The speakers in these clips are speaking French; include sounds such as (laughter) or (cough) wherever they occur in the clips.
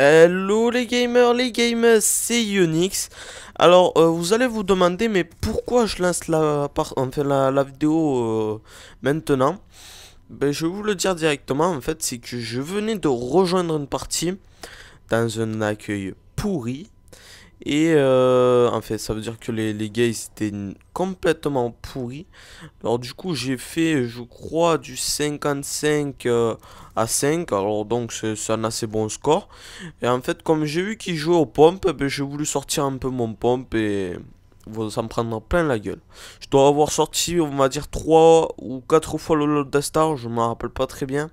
Hello les gamers, les gamers, c'est Unix. Alors euh, vous allez vous demander mais pourquoi je lance la, enfin, la vidéo euh, maintenant ben, Je vais vous le dire directement en fait, c'est que je venais de rejoindre une partie dans un accueil pourri. Et euh, en fait, ça veut dire que les, les gays étaient complètement pourris Alors du coup, j'ai fait, je crois, du 55 euh, à 5. Alors donc, c'est un assez bon score. Et en fait, comme j'ai vu qu'ils jouait aux pompes, eh ben, j'ai voulu sortir un peu mon pompe et ça me prendra plein la gueule. Je dois avoir sorti, on va dire, 3 ou 4 fois le Lord Star, je me rappelle pas très bien.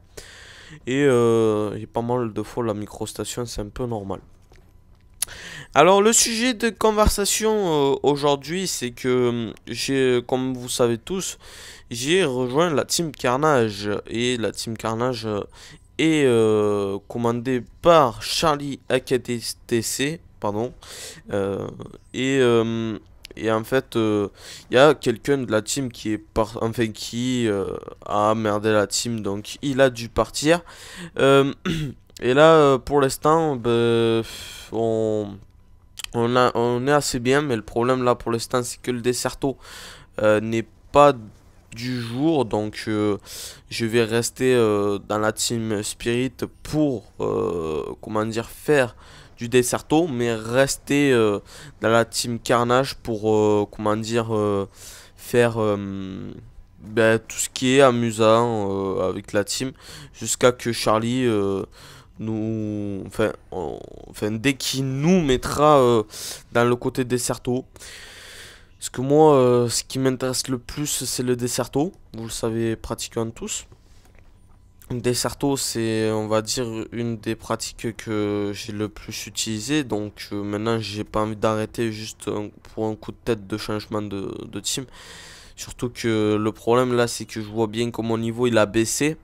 Et, euh, a pas mal de fois la microstation, c'est un peu normal. Alors le sujet de conversation euh, aujourd'hui, c'est que hum, j'ai, comme vous savez tous, j'ai rejoint la team Carnage et la team Carnage euh, est euh, commandée par Charlie AKTC, pardon, hum, et en fait, il y a quelqu'un de la team qui est par... enfin qui a merdé la team, donc il a dû partir. (clears throat) et là, pour l'instant, ben, on on, on est assez bien, mais le problème là pour l'instant, c'est que le desserto euh, n'est pas du jour. Donc euh, je vais rester euh, dans la team Spirit pour, comment dire, faire du Deserto, mais rester dans la team Carnage pour, comment dire, faire ben, tout ce qui est amusant avec la team jusqu'à que Charlie nous, enfin, enfin dès qu'il nous mettra euh, dans le côté Desserto. Parce que moi, euh, ce qui m'intéresse le plus, c'est le Desserto. Vous le savez pratiquement tous. Desserto, c'est, on va dire, une des pratiques que j'ai le plus utilisé Donc euh, maintenant, j'ai pas envie d'arrêter juste pour un coup de tête de changement de, de team. Surtout que le problème là, c'est que je vois bien que mon niveau il a baissé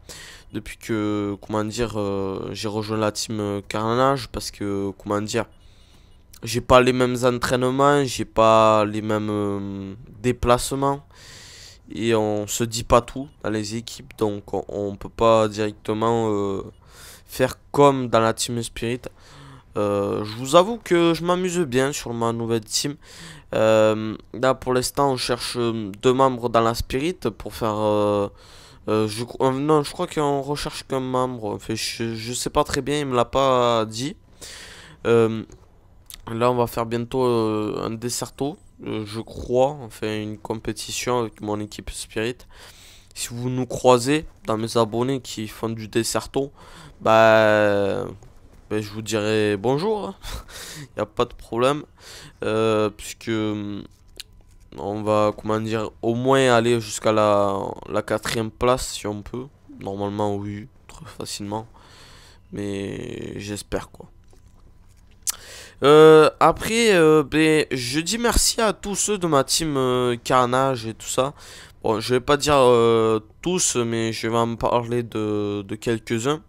depuis que, comment dire, euh, j'ai rejoint la team euh, Carnage parce que, comment dire, j'ai pas les mêmes entraînements, j'ai pas les mêmes euh, déplacements et on se dit pas tout dans les équipes donc on, peut pas directement faire comme dans la team Spirit. je vous avoue que je m'amuse bien sur ma nouvelle team. là pour l'instant on cherche deux membres dans la Spirit pour faire euh, je, euh, non, je crois qu'on recherche qu'un membre. je, je, sais pas très bien, il me l'a pas dit. Euh, là, on va faire bientôt un desserto, je crois. on fait une compétition avec mon équipe Spirit. Si vous nous croisez dans mes abonnés qui font du desserto, bah, bah je vous dirai bonjour. Hein. (laughs) Il n'y a pas de problème. puisque hum, on va, comment dire, au moins aller jusqu'à la, la quatrième place si on peut. Normalement, oui, très facilement. Mais j'espère quoi. Euh, après, euh, ben, je dis merci à tous ceux de ma team euh, Carnage et tout ça. Bon, je vais pas dire tous, mais je vais en parler de, quelques-uns.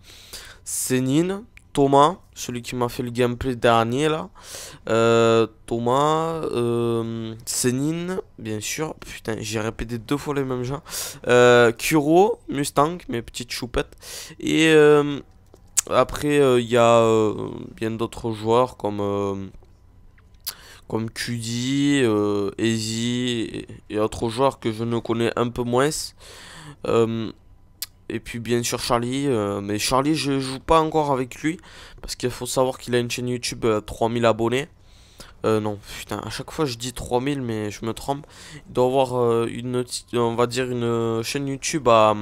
Sénine, Thomas, celui qui m'a fait le gameplay dernier là. Euh, Thomas, euh, bien sûr. Putain, j'ai répété deux fois les mêmes gens. Euh, Kuro, Mustang, mes petites choupettes. Et euh, après, il y a bien d'autres joueurs comme. comme QD, Easy et, et, autres joueurs que je ne connais un peu moins. Et puis bien sûr Charlie, euh, mais Charlie je joue pas encore avec lui, parce qu'il faut savoir qu'il a une chaîne YouTube à euh, 3000 abonnés. Euh, non, putain, à chaque fois je dis 3000 mais je me trompe. Il doit avoir euh, une, on va dire une chaîne YouTube à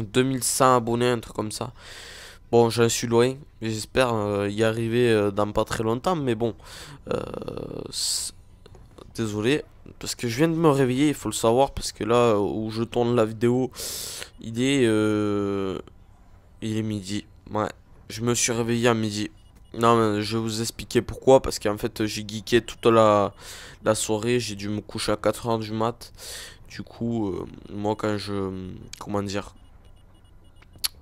2100 hum, abonnés, un truc comme ça. Bon, je suis loin, j'espère y arriver dans pas très longtemps, mais bon, désolé, parce que je viens de me réveiller, il faut le savoir, parce que là où je tourne la vidéo, il est, euh, il est midi. Ouais, je me suis réveillé à midi. Non, mais je vais vous expliquer pourquoi, parce qu'en fait j'ai geeké toute la, soirée, j'ai dû me coucher à 4h du mat. Du coup, euh, moi quand je, comment dire,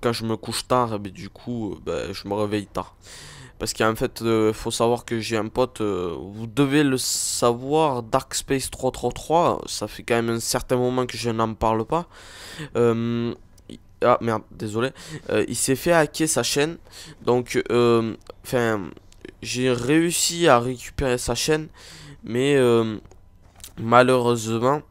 quand je me couche tard, eh ben, du coup, euh, ben, je me réveille tard. Parce qu'en fait, il euh, faut savoir que j'ai un pote, euh, vous devez le savoir, darkspace 333, ça fait quand même un certain moment que je n'en parle pas. Euh, ah merde, désolé. il s'est fait hacker sa chaîne. Donc, enfin, j'ai réussi à récupérer sa chaîne, mais malheureusement,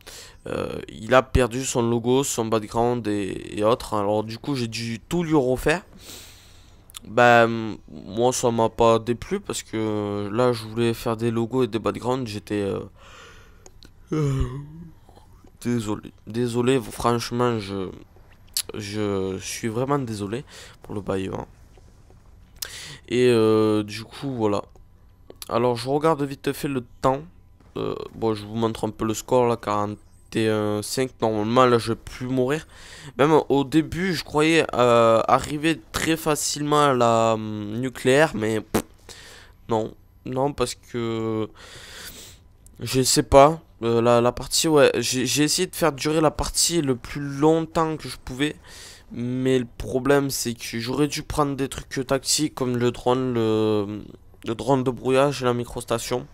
il a perdu son logo, son background et, et autres. Alors du coup j'ai dû tout lui refaire. Ben, moi ça m'a pas déplu parce que là je voulais faire des logos et des backgrounds, j'étais. Euh, (sighs) désolé. Désolé, franchement, je. Je suis vraiment désolé pour le bail. Hein. Et euh, du coup, voilà. Alors je regarde vite fait le temps. Euh, bon, je vous montre un peu le score là, 40. 5. Normalement, là, je vais plus mourir. Même au début, je croyais euh, arriver très facilement à la hum, nucléaire, mais non. Non, parce que je sais pas. Euh, la, la, partie, ouais, j'ai essayé de faire durer la partie le plus longtemps que je pouvais. Mais le problème, c'est que j'aurais dû prendre des trucs tactiques comme le drone, le, le drone de brouillage et la microstation.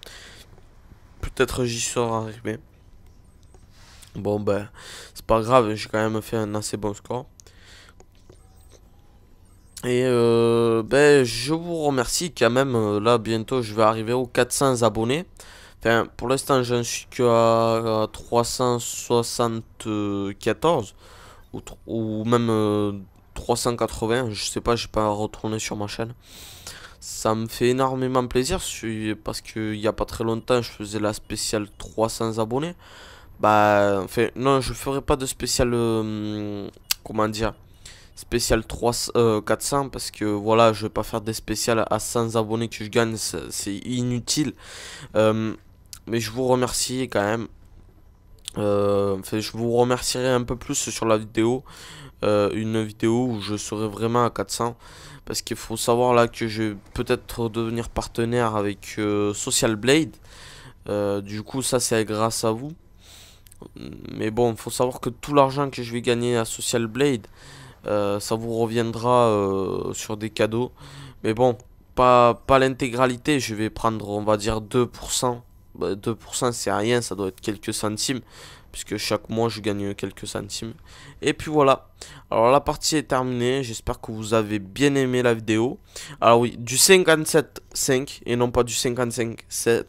Peut-être j'y serais arrivé. Bon, ben, c'est pas grave, j'ai quand même fait un assez bon score. Et euh, ben, je vous remercie quand même. Euh, là, bientôt, je vais arriver aux 400 abonnés. Enfin, pour l'instant, j'en suis qu'à 374 ou, ou même 380. Euh, je sais pas, j'ai pas retourné sur ma chaîne. Ça me fait énormément plaisir parce qu'il n'y a pas très longtemps, je faisais la spéciale 300 abonnés. Bah, non, je ferai pas de spécial. Euh, comment dire Spécial 3, 400 euh, parce que voilà, je vais pas faire des spéciales à 100 abonnés que je gagne, c'est inutile. Euh, mais je vous remercie quand même. je vous remercierai un peu plus sur la vidéo. une vidéo où je serai vraiment à 400 parce qu'il faut savoir là que je vais peut-être devenir partenaire avec Social Blade. du coup, ça c'est grâce à vous. Mais bon, faut savoir que tout l'argent que je vais gagner à Social Blade, euh, ça vous reviendra euh, sur des cadeaux. Mais bon, pas, l'intégralité, je vais prendre, on va dire, 2%. 2% bah, c'est rien, ça doit être quelques centimes. Puisque chaque mois je gagne quelques centimes. Et puis voilà. Alors la partie est terminée. J'espère que vous avez bien aimé la vidéo. Alors ah oui, du 57.5 et non pas du 55.7.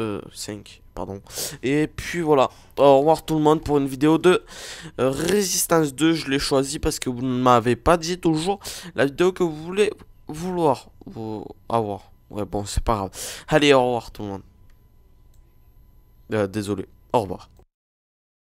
Euh, 5 pardon. Et puis voilà, au revoir tout le monde pour une vidéo de Résistance 2. Je l'ai choisi parce que vous ne m'avez pas dit toujours la vidéo que vous voulez vouloir avoir. Ouais bon, c'est pas grave. Allez, au revoir tout le monde. Euh, désolé, au revoir.